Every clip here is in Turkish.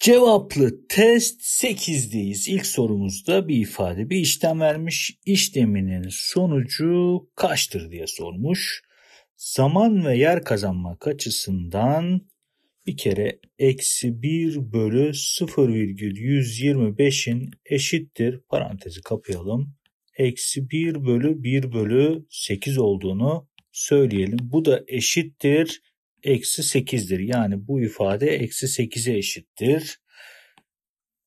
Cevaplı test 8'deyiz. İlk sorumuzda bir ifade bir işlem vermiş. İşleminin sonucu kaçtır diye sormuş. Zaman ve yer kazanmak açısından bir kere eksi 1 bölü 0,125'in eşittir. Parantezi kapayalım. Eksi 1 bölü 1 bölü 8 olduğunu söyleyelim. Bu da eşittir eksi 8'dir. Yani bu ifade eksi 8'e eşittir.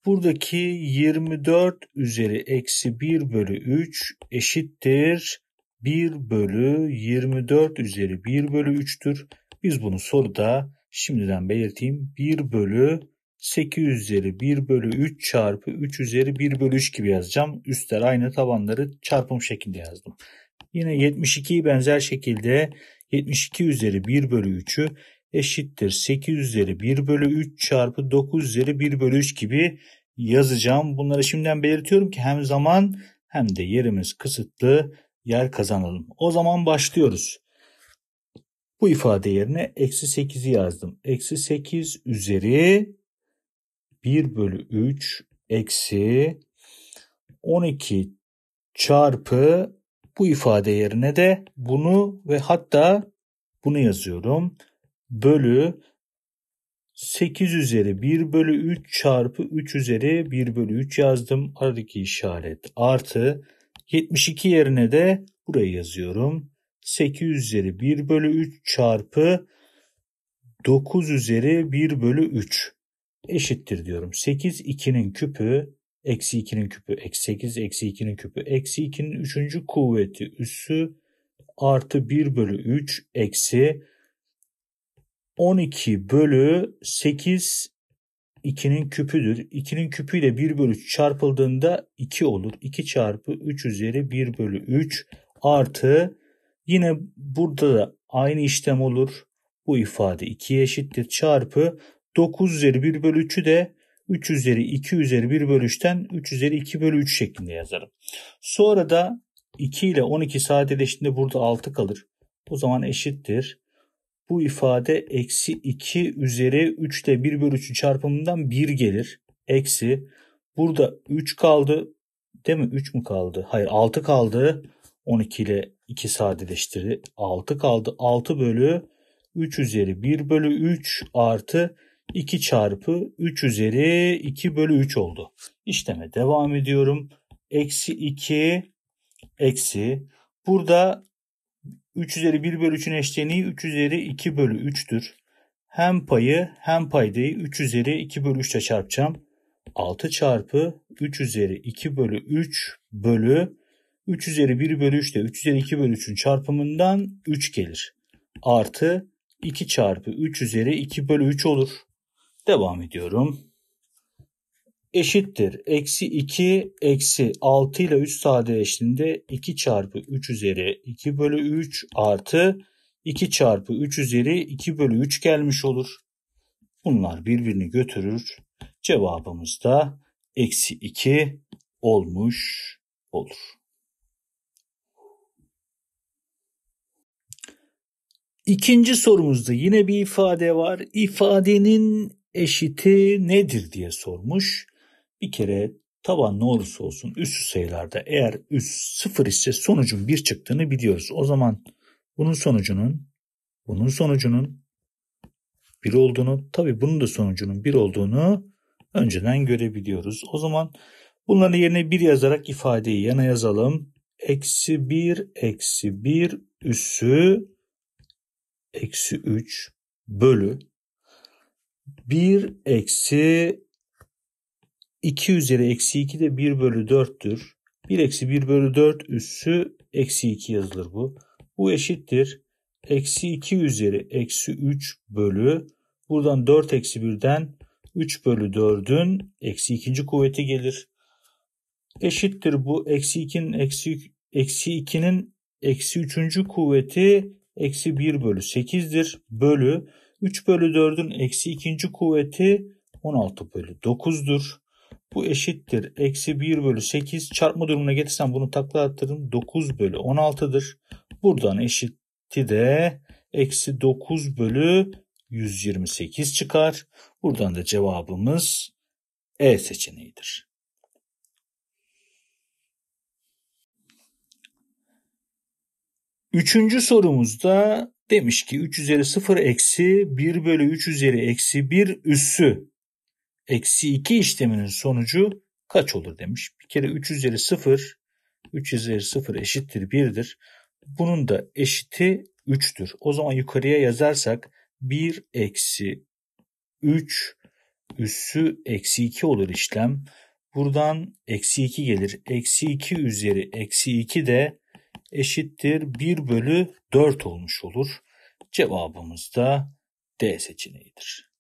Buradaki 24 üzeri eksi 1 bölü 3 eşittir. 1 bölü 24 üzeri 1 bölü 3'tür. Biz bunu soruda şimdiden belirteyim. 1 bölü 8 üzeri 1 bölü 3 çarpı 3 üzeri 1 bölü 3 gibi yazacağım. Üstler aynı tabanları çarpım şeklinde yazdım. Yine 72'yi benzer şekilde 72 üzeri 1 bölü 3'ü eşittir 8 üzeri 1 bölü 3 çarpı 9 üzeri 1 bölü 3 gibi yazacağım. Bunları şimdiden belirtiyorum ki hem zaman hem de yerimiz kısıtlı yer kazanalım. O zaman başlıyoruz. Bu ifade yerine eksi 8'i yazdım. Eksi 8 üzeri 1 bölü 3 eksi 12 çarpı bu ifade yerine de bunu ve hatta bunu yazıyorum. Bölü 8 üzeri 1 bölü 3 çarpı 3 üzeri 1 bölü 3 yazdım. Aradaki işaret artı 72 yerine de buraya yazıyorum. 8 üzeri 1 bölü 3 çarpı 9 üzeri 1 bölü 3 eşittir diyorum. 8 2'nin küpü Eksi 2'nin küpü eksi 8, eksi 2'nin küpü eksi 2'nin üçüncü kuvveti üssü artı 1 bölü 3 eksi 12 bölü 8 2'nin küpüdür. 2'nin küpüyle 1 bölü 3 çarpıldığında 2 olur. 2 çarpı 3 üzeri 1 bölü 3 artı yine burada da aynı işlem olur. Bu ifade 2'ye eşittir. Çarpı 9 üzeri 1 bölü 3'ü de 3 üzeri 2 üzeri 1 bölüşten 3 üzeri 2 bölü 3 şeklinde yazarım. Sonra da 2 ile 12 sadeleştiğinde burada 6 kalır. O zaman eşittir. Bu ifade eksi 2 üzeri 3 ile 1 bölü 3 çarpımından 1 gelir. Eksi. Burada 3 kaldı. Değil mi? 3 mü kaldı? Hayır 6 kaldı. 12 ile 2 sadeleştirdi. 6 kaldı. 6 bölü 3 üzeri 1 bölü 3 artı 2 çarpı 3 üzeri 2 bölü 3 oldu. İşleme devam ediyorum. Eksi 2 eksi. Burada 3 üzeri 1 bölü 3'ün eşleniği 3 üzeri 2 bölü 3'tür. Hem payı hem paydayı 3 üzeri 2 bölü 3 ile çarpacağım. 6 çarpı 3 üzeri 2 bölü 3 bölü 3 üzeri 1 bölü 3 ile 3 üzeri 2 bölü 3'ün çarpımından 3 gelir. Artı 2 çarpı 3 üzeri 2 bölü 3 olur. Devam ediyorum. Eşittir. Eksi 2 eksi 6 ile 3 sadeleştiğinde 2 çarpı 3 üzeri 2 bölü 3 artı 2 çarpı 3 üzeri 2 bölü 3 gelmiş olur. Bunlar birbirini götürür. Cevabımız da eksi 2 olmuş olur. İkinci sorumuzda yine bir ifade var. İfadenin eşiti nedir diye sormuş. Bir kere taban ne olursa olsun üst sayılarda eğer üst sıfır ise sonucun bir çıktığını biliyoruz. O zaman bunun sonucunun bunun sonucunun bir olduğunu tabi bunun da sonucunun bir olduğunu önceden görebiliyoruz. O zaman bunların yerine bir yazarak ifadeyi yana yazalım. Eksi bir eksi bir üssü eksi üç bölü 1 eksi 2 üzeri eksi 2 de 1 bölü 4'tür. 1 eksi 1 bölü 4 üssü eksi 2 yazılır bu. Bu eşittir. Eksi 2 üzeri eksi 3 bölü buradan 4 eksi 1'den 3 bölü 4'ün eksi 2. kuvveti gelir. Eşittir bu eksi 2'nin eksi, eksi 2'nin eksi 3. kuvveti eksi 1 bölü 8'dir. Bölü 3 bölü 4'ün eksi ikinci kuvveti 16 bölü 9'dur. Bu eşittir. Eksi 1 bölü 8 çarpma durumuna getirsem bunu takla attırdım. 9 bölü 16'dır. Buradan eşitti de eksi 9 bölü 128 çıkar. Buradan da cevabımız E seçeneğidir. Üçüncü sorumuzda demiş ki 3 üzeri 0 eksi 1 bölü 3 üzeri eksi 1 üssü eksi 2 işleminin sonucu kaç olur demiş. Bir kere 3 üzeri 0 3 üzeri 0 eşittir 1'dir. Bunun da eşiti 3'tür. O zaman yukarıya yazarsak 1 eksi 3 üssü eksi 2 olur işlem. Buradan eksi 2 gelir. Eksi 2 üzeri eksi 2 de eşittir 1 bölü 4 olmuş olur. Cevabımız da D seçeneğidir.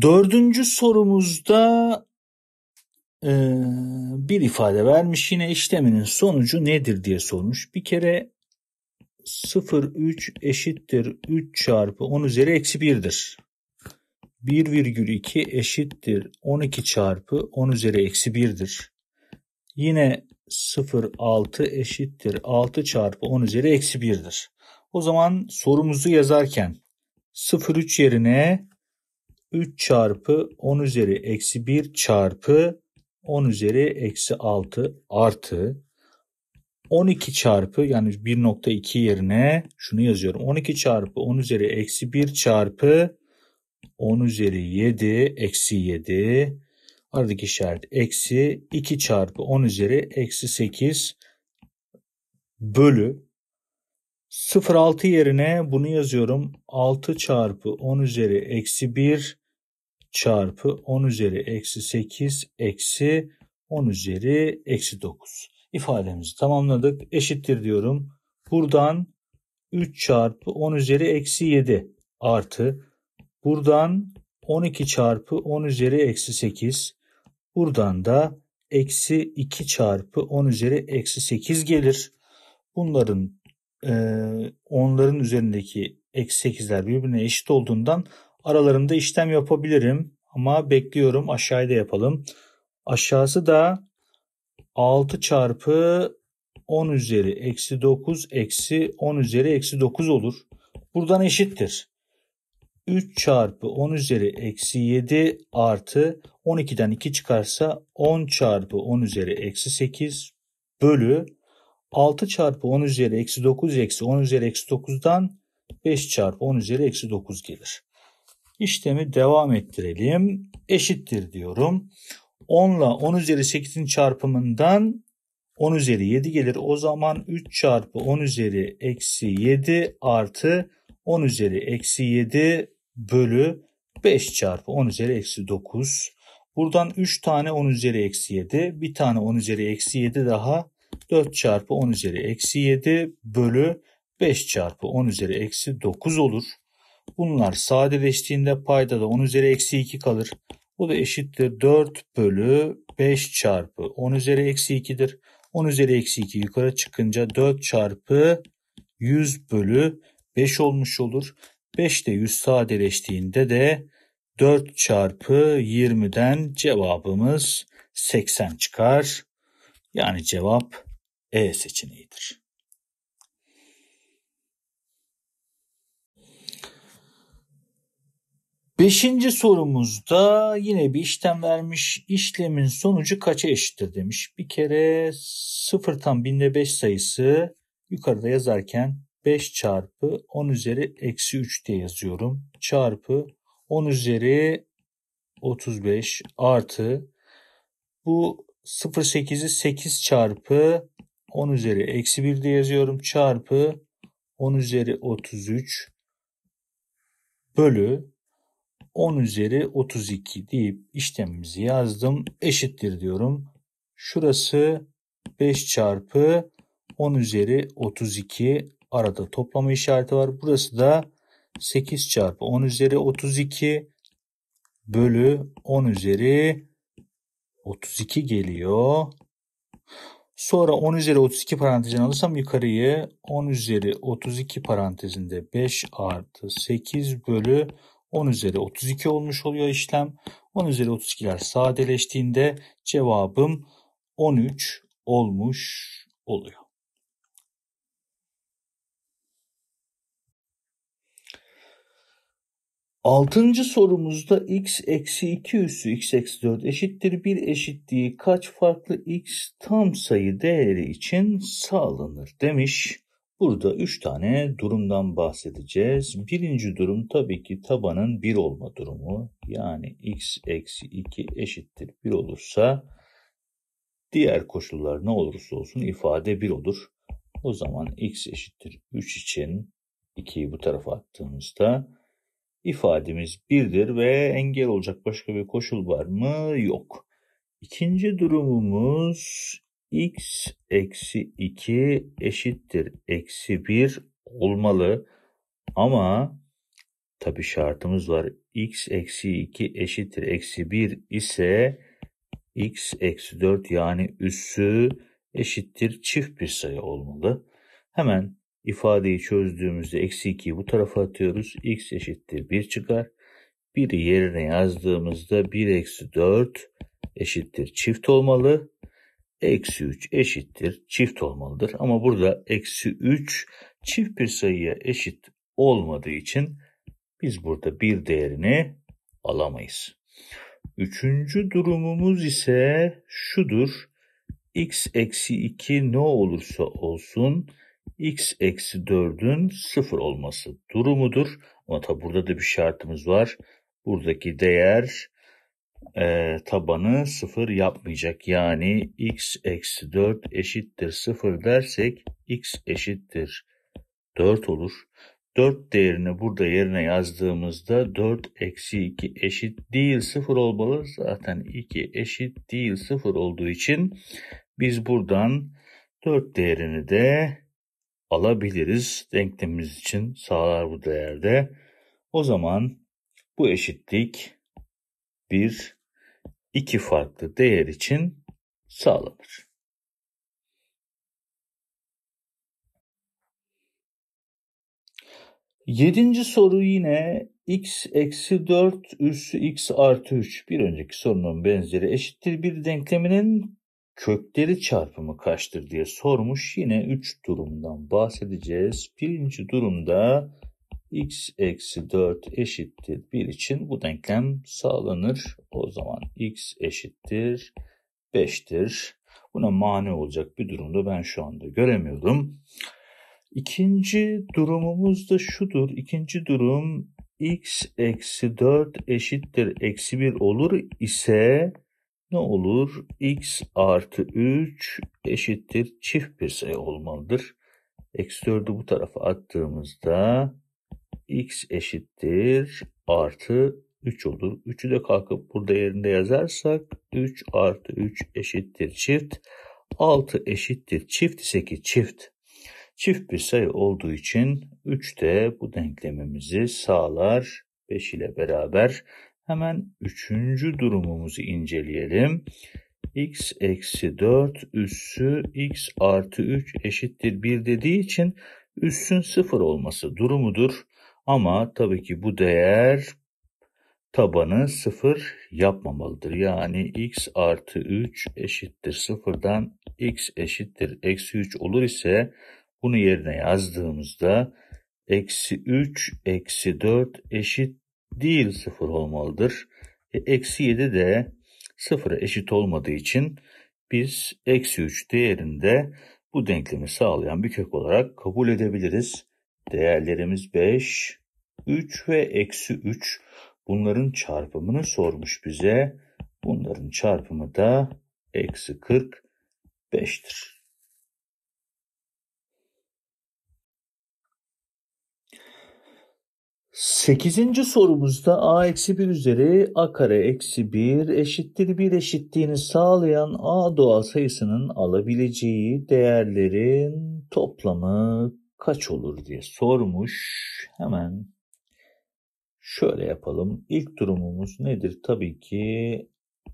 Dördüncü sorumuzda e, bir ifade vermiş. Yine işleminin sonucu nedir diye sormuş. Bir kere 0,3 eşittir 3 çarpı 10 üzeri eksi 1'dir. 1,2 eşittir 12 çarpı 10 üzeri eksi 1'dir. Yine 0,6 eşittir 6 çarpı 10 üzeri eksi 1'dir. O zaman sorumuzu yazarken 0,3 yerine 3 çarpı 10 üzeri eksi 1 çarpı 10 üzeri eksi 6 artı 12 çarpı yani 1.2 yerine şunu yazıyorum. 12 çarpı 10 üzeri eksi 1 çarpı 10 üzeri 7 eksi 7 aradaki işaret eksi 2 çarpı 10 üzeri eksi 8 bölü 0,6 yerine bunu yazıyorum. 6 çarpı 10 üzeri eksi 1 çarpı 10 üzeri eksi 8 eksi 10 üzeri eksi 9. İfademizi tamamladık. Eşittir diyorum. Buradan 3 çarpı 10 üzeri eksi 7 artı Buradan 12 çarpı 10 üzeri eksi 8. Buradan da eksi 2 çarpı 10 üzeri eksi 8 gelir. Bunların e, onların üzerindeki eksi 8'ler birbirine eşit olduğundan aralarında işlem yapabilirim. Ama bekliyorum aşağıda yapalım. Aşağısı da 6 çarpı 10 üzeri eksi 9 eksi 10 üzeri eksi 9 olur. Buradan eşittir. 3 çarpı 10 üzeri eksi 7 artı 12'den 2 çıkarsa 10 çarpı 10 üzeri eksi 8 bölü 6 çarpı 10 üzeri eksi 9 eksi 10 üzeri eksi 9'dan 5 çarpı 10 üzeri eksi 9 gelir. İşlemi devam ettirelim. Eşittir diyorum. 10 ile 10 üzeri 8'in çarpımından 10 üzeri 7 gelir. O zaman 3 çarpı 10 üzeri eksi 7 artı 10 üzeri eksi 7 bölü 5 çarpı 10 üzeri eksi 9. Buradan 3 tane 10 üzeri eksi 7. Bir tane 10 üzeri eksi 7 daha 4 çarpı 10 üzeri eksi 7 bölü 5 çarpı 10 üzeri eksi 9 olur. Bunlar sadeleştiğinde payda da 10 üzeri eksi 2 kalır. Bu da eşittir 4 bölü 5 çarpı 10 üzeri eksi 2'dir. 10 üzeri eksi 2 yukarı çıkınca 4 çarpı 100 bölü 5 olmuş olur. 5 ile 100 sadeleştiğinde de 4 çarpı 20'den cevabımız 80 çıkar. Yani cevap E seçeneğidir. Beşinci sorumuzda yine bir işlem vermiş. İşlemin sonucu kaça eşittir demiş. Bir kere sıfırtan binde beş sayısı yukarıda yazarken 5 çarpı 10 üzeri eksi 3 diye yazıyorum. Çarpı 10 üzeri 35 artı bu 0.8'i 8 çarpı 10 üzeri eksi 1 diye yazıyorum. Çarpı 10 üzeri 33 bölü 10 üzeri 32 deyip işlemimizi yazdım. Eşittir diyorum. Şurası 5 çarpı 10 üzeri 32 Arada toplama işareti var. Burası da 8 çarpı 10 üzeri 32 bölü 10 üzeri 32 geliyor. Sonra 10 üzeri 32 parantezine alırsam yukarıyı 10 üzeri 32 parantezinde 5 artı 8 bölü 10 üzeri 32 olmuş oluyor işlem. 10 üzeri 32'ler sadeleştiğinde cevabım 13 olmuş oluyor. Altıncı sorumuzda x eksi 2 üssü x eksi 4 eşittir 1 eşitliği kaç farklı x tam sayı değeri için sağlanır demiş. Burada 3 tane durumdan bahsedeceğiz. Birinci durum tabii ki tabanın 1 olma durumu. Yani x eksi 2 eşittir 1 olursa diğer koşullar ne olursa olsun ifade 1 olur. O zaman x eşittir 3 için 2'yi bu tarafa attığımızda ifademiz birdir ve engel olacak başka bir koşul var mı? Yok. İkinci durumumuz x eksi 2 eşittir eksi 1 olmalı. Ama tabi şartımız var. x eksi 2 eşittir eksi 1 ise x eksi 4 yani üssü eşittir çift bir sayı olmalı. Hemen İfadeyi çözdüğümüzde eksi 2'yi bu tarafa atıyoruz. X eşittir 1 çıkar. 1'i yerine yazdığımızda 1 eksi 4 eşittir çift olmalı. Eksi 3 eşittir çift olmalıdır. Ama burada eksi 3 çift bir sayıya eşit olmadığı için biz burada bir değerini alamayız. Üçüncü durumumuz ise şudur. x eksi 2 ne olursa olsun x eksi 4'ün 0 olması durumudur. Ama tabi burada da bir şartımız var. Buradaki değer e, tabanı 0 yapmayacak. Yani x eksi 4 eşittir 0 dersek x eşittir 4 olur. 4 değerini burada yerine yazdığımızda 4 eksi 2 eşit değil 0 olmalı. Zaten 2 eşit değil 0 olduğu için biz buradan 4 değerini de alabiliriz. Denklemimiz için sağlar bu değerde. O zaman bu eşitlik bir iki farklı değer için sağlanır. Yedinci soru yine x eksi 4 üssü x artı 3 bir önceki sorunun benzeri eşittir bir denkleminin kökleri çarpımı kaçtır diye sormuş. Yine 3 durumdan bahsedeceğiz. Birinci durumda x eksi 4 eşittir 1 için bu denklem sağlanır. O zaman x eşittir 5'tir. Buna mani olacak bir durumda ben şu anda göremiyorum. İkinci durumumuz da şudur. İkinci durum x eksi 4 eşittir eksi 1 olur ise ne olur? x artı 3 eşittir çift bir sayı olmalıdır. Eksi 4'ü bu tarafa attığımızda x eşittir artı 3 olur. 3'ü de kalkıp burada yerinde yazarsak 3 artı 3 eşittir çift. 6 eşittir çift ise ki çift. Çift bir sayı olduğu için 3 de bu denklemimizi sağlar. 5 ile beraber Hemen üçüncü durumumuzu inceleyelim. x eksi 4 üssü x artı 3 eşittir 1 dediği için üssün 0 olması durumudur. Ama tabii ki bu değer tabanı 0 yapmamalıdır. Yani x artı 3 eşittir 0'dan x eşittir eksi 3 olur ise bunu yerine yazdığımızda eksi 3 eksi 4 eşittir değil sıfır olmalıdır. E, eksi 7 de sıfıra eşit olmadığı için biz eksi 3 değerinde bu denklemi sağlayan bir kök olarak kabul edebiliriz. Değerlerimiz 5, 3 ve eksi 3 bunların çarpımını sormuş bize. Bunların çarpımı da eksi 45'tir. 8. sorumuzda a eksi 1 üzeri a kare eksi 1 eşittir 1 eşitliğini sağlayan a doğal sayısının alabileceği değerlerin toplamı kaç olur diye sormuş. Hemen şöyle yapalım. İlk durumumuz nedir? Tabii ki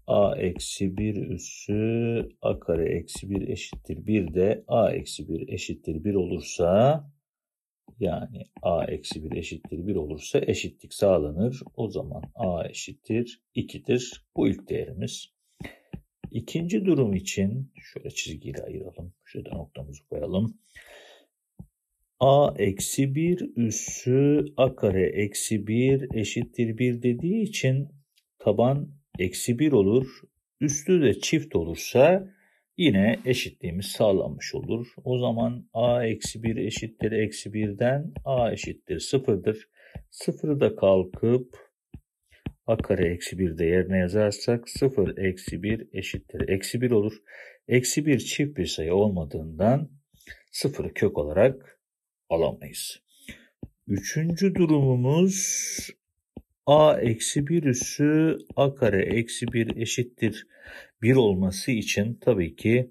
a eksi 1 üssü a kare eksi 1 eşittir 1 de a eksi 1 eşittir 1 olursa yani a eksi 1 eşittir 1 olursa eşitlik sağlanır. O zaman a eşittir 2'dir. Bu ilk değerimiz. İkinci durum için şöyle çizgiyle ayıralım. Şurada noktamızı koyalım. a eksi 1 üssü a kare eksi 1 eşittir 1 dediği için taban eksi 1 olur. Üstü de çift olursa Yine eşitliğimiz sağlanmış olur. O zaman a eksi 1 eşittir eksi 1'den a eşittir 0'dır. 0'ı da kalkıp a kare eksi 1'de yerine yazarsak 0 eksi 1 eşittir eksi 1 olur. Eksi 1 çift bir sayı olmadığından 0'ı kök olarak alamayız. Üçüncü durumumuz a eksi 1 üssü a kare eksi 1 eşittir 1 olması için tabii ki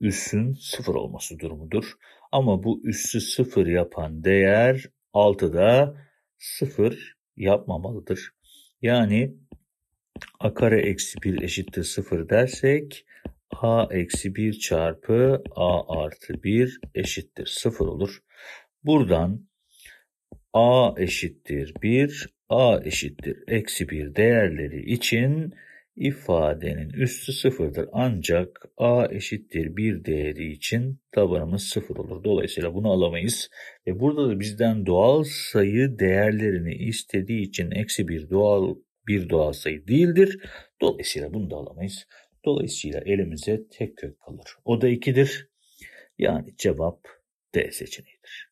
üssün 0 olması durumudur. Ama bu üssü 0 yapan değer 6'da 0 yapmamalıdır. Yani a kare eksi 1 eşittir 0 dersek a eksi 1 çarpı a artı 1 eşittir 0 olur. Buradan a eşittir 1, a eşittir eksi 1 değerleri için ifadenin üstü sıfırdır. Ancak a eşittir 1 değeri için tabanımız sıfır olur. Dolayısıyla bunu alamayız. Ve burada da bizden doğal sayı değerlerini istediği için eksi 1 doğal bir doğal sayı değildir. Dolayısıyla bunu da alamayız. Dolayısıyla elimize tek kök kalır. O da 2'dir. Yani cevap D seçeneğidir.